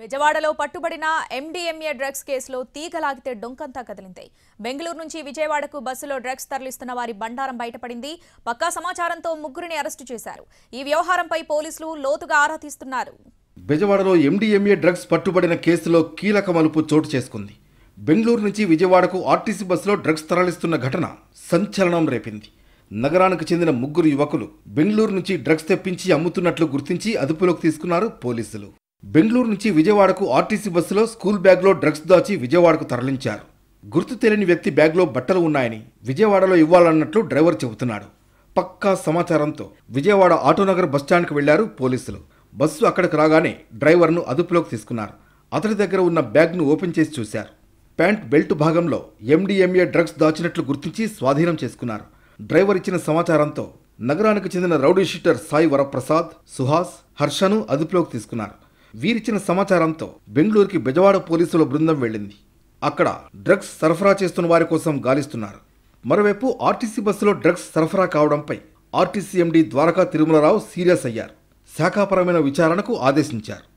బెజవాడలో పట్టుబడిన MDMA drugs కేసులో తీగలాగితే డొంకంతా కదిలింది బెంగళూరు నుంచి విజయవాడకు బస్సులో డ్రగ్స్ తరలిస్తున్న వారి బండారం బయటపడింది పక్కా సమాచారంతో ముగ్గురిని అరెస్టు చేశారు ఈ వ్యవహారంపై పోలీసులు లోతుగా ఆరాధిస్తున్నారు తీస్తున్నారు బెజవాడలో ఎండీఎంఏ డ్రగ్స్ పట్టుబడిన కేసులో కీలక మలుపు చోటు చేసుకుంది బెంగళూరు నుంచి విజయవాడకు ఆర్టీసీ బస్సులో డ్రగ్స్ తరలిస్తున్న ఘటన సంచలనం రేపింది నగరానికి చెందిన ముగ్గురు యువకులు బెంగళూరు నుంచి డ్రగ్స్ తెప్పించి అమ్ముతున్నట్లు గుర్తించి అదుపులోకి తీసుకున్నారు పోలీసులు బెంగళూరు నుంచి విజయవాడకు ఆర్టీసీ బస్సులో స్కూల్ బ్యాగ్లో డ్రగ్స్ దాచి విజయవాడకు తరలించారు గుర్తు తెలియని వ్యక్తి బ్యాగ్లో బట్టలు ఉన్నాయని విజయవాడలో ఇవ్వాలన్నట్లు డ్రైవర్ చెబుతున్నాడు పక్కా సమాచారంతో విజయవాడ ఆటోనగర్ బస్టాండ్కి వెళ్లారు పోలీసులు బస్సు అక్కడికి రాగానే డ్రైవర్ను అదుపులోకి తీసుకున్నారు అతడి దగ్గర ఉన్న బ్యాగ్ను ఓపెన్ చేసి చూశారు ప్యాంట్ బెల్ట్ భాగంలో ఎండిఎంఏ డ్రగ్స్ దాచినట్లు గుర్తించి స్వాధీనం చేసుకున్నారు డ్రైవర్ ఇచ్చిన సమాచారంతో నగరానికి చెందిన రౌడీ షీటర్ సాయి వరప్రసాద్ సుహాస్ హర్షను అదుపులోకి తీసుకున్నారు వీరిచ్చిన సమాచారంతో బెంగళూరుకి బెజవాడ పోలీసుల బృందం వెళ్ళింది అక్కడ డ్రగ్స్ సరఫరా చేస్తున్న వారి కోసం గాలిస్తున్నారు మరోవైపు ఆర్టీసీ బస్సులో డ్రగ్స్ సరఫరా కావడంపై RTC MD Dwaraka Tirumala Rao serious అయ్యారు శాఖాపరమైన విచారణకు ఆదేశించారు